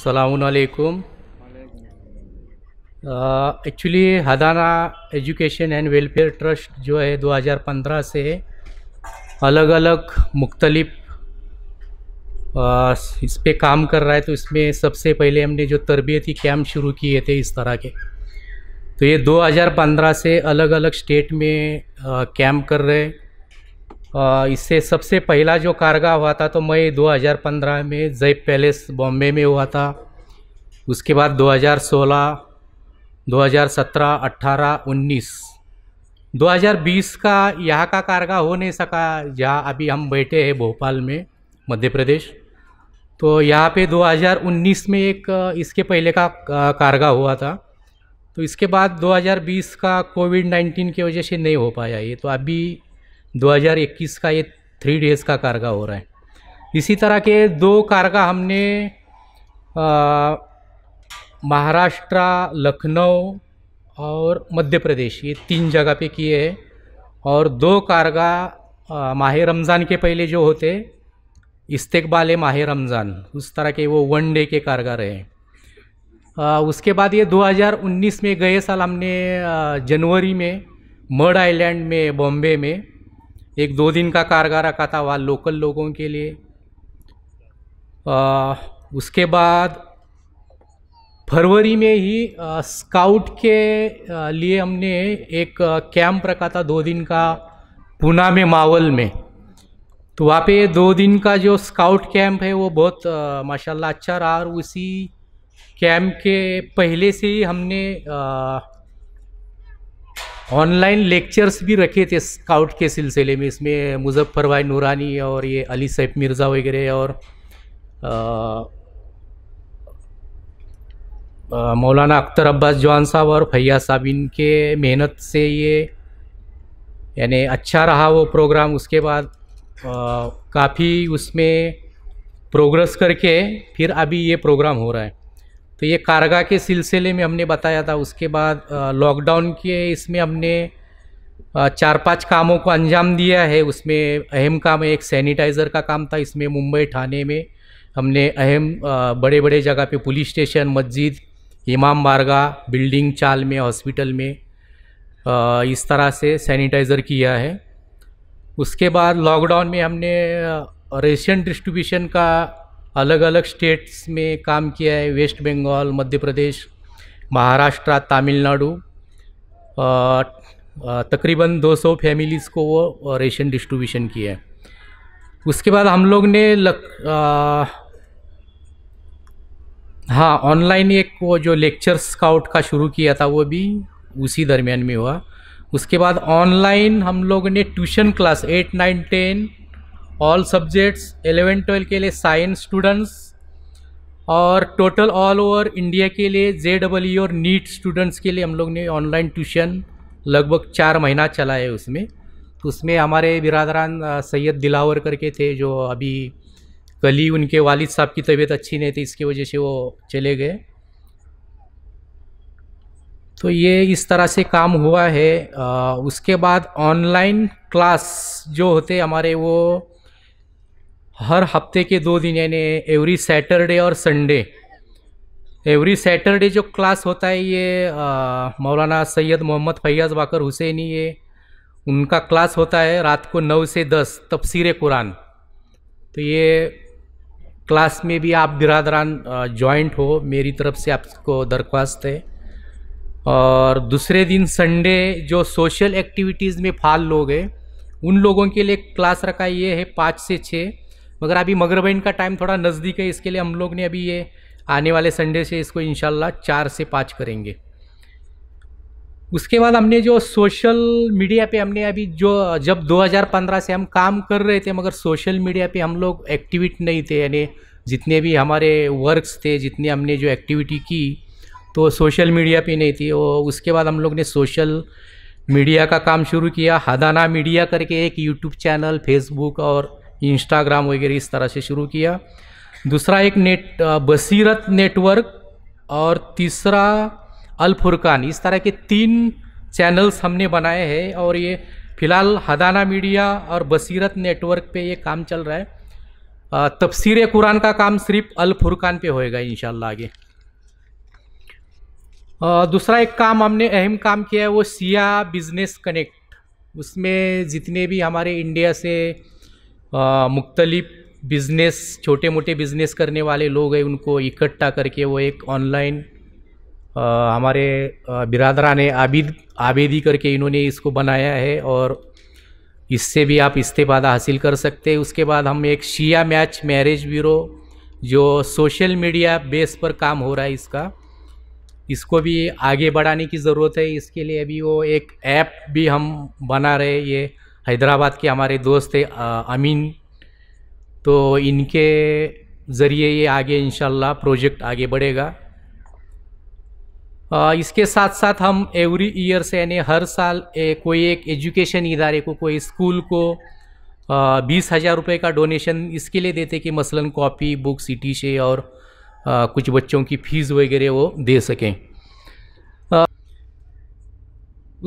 Assalamualaikum. Actually Hadana education and welfare trust जो है 2015 से अलग अलग मुख्तलिफ uh, इस पर काम कर रहा है तो इसमें सबसे पहले हमने जो तरबियती कैम्प शुरू किए थे इस तरह के तो ये 2015 से अलग अलग स्टेट में uh, कैम्प कर रहे इससे सबसे पहला जो कारगा हुआ था तो मई 2015 में जय पैलेस बॉम्बे में हुआ था उसके बाद 2016, 2017, 18, 19, 2020 का यहाँ का कारगा हो नहीं सका जहाँ अभी हम बैठे हैं भोपाल में मध्य प्रदेश तो यहाँ पे 2019 में एक इसके पहले का कारगा हुआ था तो इसके बाद 2020 का कोविड 19 की वजह से नहीं हो पाया ये तो अभी 2021 का ये थ्री डेज़ का कारगा हो रहा है इसी तरह के दो कारगा हमने महाराष्ट्र लखनऊ और मध्य प्रदेश ये तीन जगह पे किए हैं और दो कारगा माह रमज़ान के पहले जो होते इस्तकबाल माह रमज़ान उस तरह के वो वन डे के कारगा रहे आ, उसके बाद ये 2019 में गए साल हमने जनवरी में मड आइलैंड में बॉम्बे में एक दो दिन का कारगा रखा था वहाँ लोकल लोगों के लिए आ, उसके बाद फरवरी में ही आ, स्काउट के आ, लिए हमने एक कैंप रखा था दो दिन का पूना में मावल में तो वहाँ पे दो दिन का जो स्काउट कैंप है वो बहुत माशाल्लाह अच्छा रहा और उसी कैंप के पहले से ही हमने ऑनलाइन लेक्चर्स भी रखे थे स्काउट के सिलसिले में इसमें मुजफ्फर भाई नूरानी और ये अली सैफ मिर्ज़ा वगैरह और आ, मौलाना अख्तर अब्बास जवान साहब और फैया साहब इनके मेहनत से ये यानी अच्छा रहा वो प्रोग्राम उसके बाद काफ़ी उसमें प्रोग्रेस करके फिर अभी ये प्रोग्राम हो रहा है तो ये कारगा के सिलसिले में हमने बताया था उसके बाद लॉकडाउन के इसमें हमने चार पांच कामों को अंजाम दिया है उसमें अहम काम एक सैनिटाइज़र का काम था इसमें मुंबई ठाणे में हमने अहम बड़े बड़े जगह पे पुलिस स्टेशन मस्जिद इमाम बारगा बिल्डिंग चाल में हॉस्पिटल में इस तरह से सैनिटाइज़र किया है उसके बाद लॉकडाउन में हमने रेशन डिस्ट्रीब्यूशन का अलग अलग स्टेट्स में काम किया है वेस्ट बंगाल मध्य प्रदेश महाराष्ट्र तमिलनाडु तकरीबन 200 फैमिलीज़ को वो रेशन डिस्ट्रीब्यूशन किया है उसके बाद हम लोग ने लक आ, हाँ ऑनलाइन एक वो जो लेक्चर स्काउट का शुरू किया था वो भी उसी दरमियान में हुआ उसके बाद ऑनलाइन हम लोग ने tuition class eight nine ten all subjects eleven twelve के लिए साइंस स्टूडेंट्स और टोटल ऑल ओवर इंडिया के लिए जे डबल ई और नीट स्टूडेंट्स के लिए हम लोग ने ऑनलाइन ट्यूशन लगभग चार महीना चला है उसमें तो उसमें हमारे बिरादरान सैयद दिलावर करके थे जो अभी कल ही उनके वालिद साहब की तबीयत अच्छी नहीं थी इसकी वजह से वो चले गए तो ये इस तरह से काम हुआ है आ, उसके बाद ऑनलाइन क्लास जो होते हमारे वो हर हफ्ते के दो दिन यानी एवरी सैटरडे और संडे एवरी सैटरडे जो क्लास होता है ये आ, मौलाना सैयद मोहम्मद फैयाज़ बाकर हुसैनी ये उनका क्लास होता है रात को नौ से दस तफसर कुरान तो ये क्लास में भी आप बिरादरान जॉइंट हो मेरी तरफ से आपको दरख्वास्त है और दूसरे दिन संडे जो सोशल एक्टिविटीज़ में फाल लोग हैं उन लोगों के लिए क्लास रखा ये है पाँच से छः मगर अभी मगरबैन का टाइम थोड़ा नज़दीक है इसके लिए हम लोग ने अभी ये आने वाले संडे से इसको इन चार से पाँच करेंगे उसके बाद हमने जो सोशल मीडिया पे हमने अभी जो जब 2015 से हम काम कर रहे थे मगर सोशल मीडिया पे हम लोग एक्टिविट नहीं थे यानी जितने भी हमारे वर्क्स थे जितने हमने जो एक्टिविटी की तो सोशल मीडिया पे नहीं थी और उसके बाद हम लोग ने सोशल मीडिया का काम शुरू किया हदाना मीडिया करके एक यूट्यूब चैनल फेसबुक और इंस्टाग्राम वगैरह इस तरह से शुरू किया दूसरा एक नेट बसीरत नेटवर्क और तीसरा अलफुरकान इस तरह के तीन चैनल्स हमने बनाए हैं और ये फ़िलहाल हदाना मीडिया और बसीरत नेटवर्क पे ये काम चल रहा है तफसीर कुरान का काम सिर्फ अलफुरकान पे होएगा इन आगे दूसरा एक काम हमने अहम काम किया है वो सिया बिज़नेस कनेक्ट उसमें जितने भी हमारे इंडिया से मुख्तलिफ बिज़नेस छोटे मोटे बिज़नेस करने वाले लोग हैं उनको इकट्ठा करके वो एक ऑनलाइन हमारे बिरादरा ने आबिद आबेदी करके इन्होंने इसको बनाया है और इससे भी आप इस्तेफादा हासिल कर सकते हैं उसके बाद हम एक शिया मैच मैरिज ब्यूरो जो सोशल मीडिया बेस पर काम हो रहा है इसका इसको भी आगे बढ़ाने की ज़रूरत है इसके लिए अभी वो एक ऐप भी हम बना रहे ये हैदराबाद के हमारे दोस्त थे अमीन तो इनके ज़रिए ये आगे इन प्रोजेक्ट आगे बढ़ेगा आ, इसके साथ साथ हम एवरी ईयर से यानी हर साल ए, कोई एक एजुकेशन इदारे को कोई स्कूल को आ, बीस हज़ार रुपये का डोनेशन इसके लिए देते कि मसलन कॉपी बुक सिटी से और आ, कुछ बच्चों की फ़ीस वगैरह वो दे सकें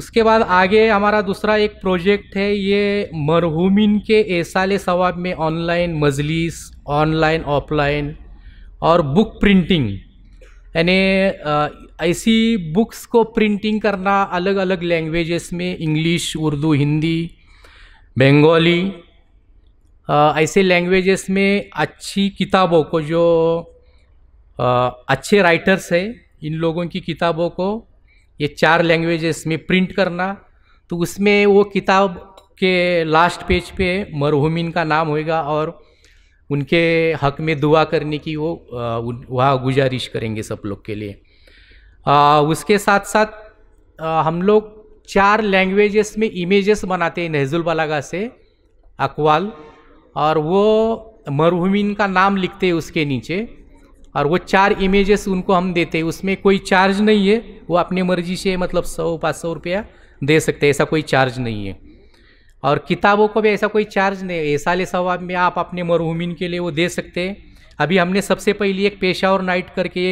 उसके बाद आगे हमारा दूसरा एक प्रोजेक्ट है ये मरहूमिन के एसाल सवाब में ऑनलाइन मजलिस ऑनलाइन ऑफलाइन और बुक प्रिंटिंग यानी ऐसी बुक्स को प्रिंटिंग करना अलग अलग लैंग्वेजेस में इंग्लिश उर्दू हिंदी बंगाली ऐसे लैंग्वेजेस में अच्छी किताबों को जो आ, अच्छे राइटर्स हैं इन लोगों की किताबों को ये चार लैंग्वेजेस में प्रिंट करना तो उसमें वो किताब के लास्ट पेज पे मरहूमिन का नाम होएगा और उनके हक में दुआ करने की वो वहाँ गुजारिश करेंगे सब लोग के लिए आ, उसके साथ साथ आ, हम लोग चार लैंग्वेजेस में इमेजेस बनाते हैं नहजुल बलागा से अकवाल और वो मरहूमिन का नाम लिखते हैं उसके नीचे और वो चार इमेजेस उनको हम देते हैं उसमें कोई चार्ज नहीं है वो अपनी मर्जी से मतलब सौ पाँच सौ रुपया दे सकते ऐसा कोई चार्ज नहीं है और किताबों को भी ऐसा कोई चार्ज नहीं है ऐसा ले सवाब में आप अपने मरहूमिन के लिए वो दे सकते हैं अभी हमने सबसे पहले एक पेशा और नाइट करके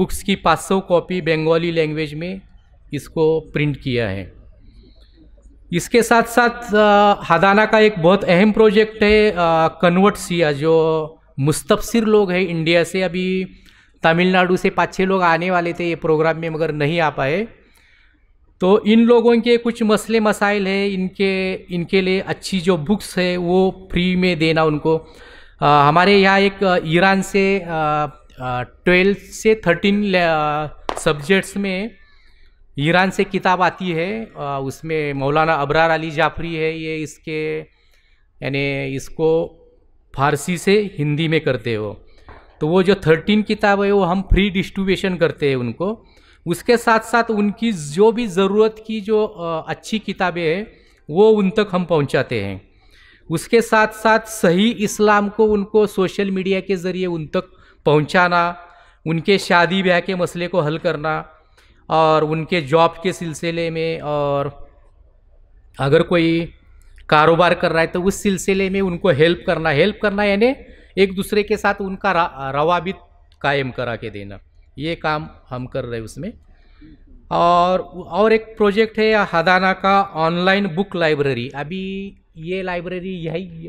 बुक्स की 500 कॉपी बंगाली लैंग्वेज में इसको प्रिंट किया है इसके साथ साथ हदाना का एक बहुत अहम प्रोजेक्ट है कन्वर्ट सिया जो मुस्तफिर लोग हैं इंडिया से अभी तमिलनाडु से पाँच छः लोग आने वाले थे ये प्रोग्राम में मगर नहीं आ पाए तो इन लोगों के कुछ मसले मसाइल है इनके इनके लिए अच्छी जो बुक्स है वो फ्री में देना उनको आ, हमारे यहाँ एक ईरान से ट्वेल्थ से थर्टीन सब्जेक्ट्स में ईरान से किताब आती है आ, उसमें मौलाना अबरार अली जाफरी है ये इसके यानी इसको फारसी से हिंदी में करते हो तो वो जो थर्टीन किताब है वो हम फ्री डिस्ट्रीब्यूशन करते हैं उनको उसके साथ साथ उनकी जो भी ज़रूरत की जो अच्छी किताबें हैं वो उन तक हम पहुंचाते हैं उसके साथ साथ सही इस्लाम को उनको सोशल मीडिया के ज़रिए उन तक पहुंचाना उनके शादी ब्याह के मसले को हल करना और उनके जॉब के सिलसिले में और अगर कोई कारोबार कर रहा है तो उस सिलसिले में उनको हेल्प करना हेल्प करना यानी एक दूसरे के साथ उनका रवाबित कायम करा के देना ये काम हम कर रहे हैं उसमें और और एक प्रोजेक्ट है हदाना का ऑनलाइन बुक लाइब्रेरी अभी ये लाइब्रेरी यही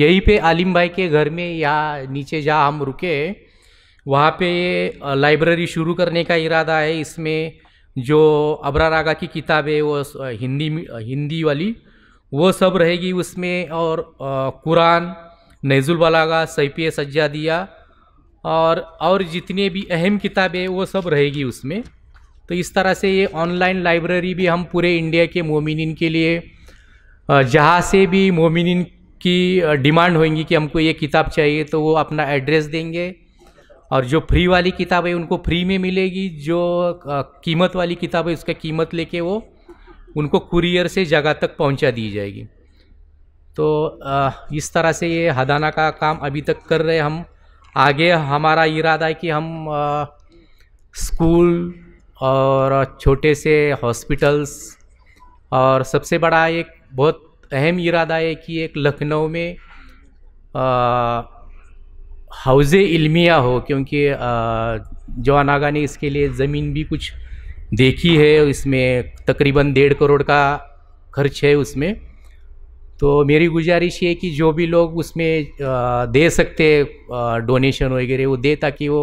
यहीं पे आलिम भाई के घर में या नीचे जहाँ हम रुके वहाँ पे लाइब्रेरी शुरू करने का इरादा है इसमें जो अबरा रागा की किताब है वो हिंदी हिंदी वाली वो सब रहेगी उसमें और कुरान नज़ुल बलागा सज्जा दिया और और जितने भी अहम किताबें वो सब रहेगी उसमें तो इस तरह से ये ऑनलाइन लाइब्रेरी भी हम पूरे इंडिया के मोमिन के लिए जहाँ से भी मोमिन की डिमांड होगी कि हमको ये किताब चाहिए तो वो अपना एड्रेस देंगे और जो फ्री वाली किताब है उनको फ्री में मिलेगी जो कीमत वाली किताब है उसका कीमत लेके वो उनको कुरियर से जगह तक पहुंचा दी जाएगी तो इस तरह से ये हदाना का काम अभी तक कर रहे हम आगे हमारा इरादा है कि हम स्कूल और छोटे से हॉस्पिटल्स और सबसे बड़ा एक बहुत अहम इरादा है कि एक लखनऊ में हाउज़े इल्मिया हो क्योंकि जवान आगा ने इसके लिए ज़मीन भी कुछ देखी है इसमें तकरीबन डेढ़ करोड़ का खर्च है उसमें तो मेरी गुजारिश है कि जो भी लोग उसमें दे सकते डोनेशन वगैरह वो दे ताकि वो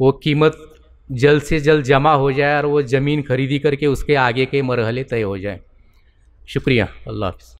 वो कीमत जल्द से जल्द जमा हो जाए और वो ज़मीन खरीदी करके उसके आगे के मरहले तय हो जाए शुक्रिया अल्लाह हाफ़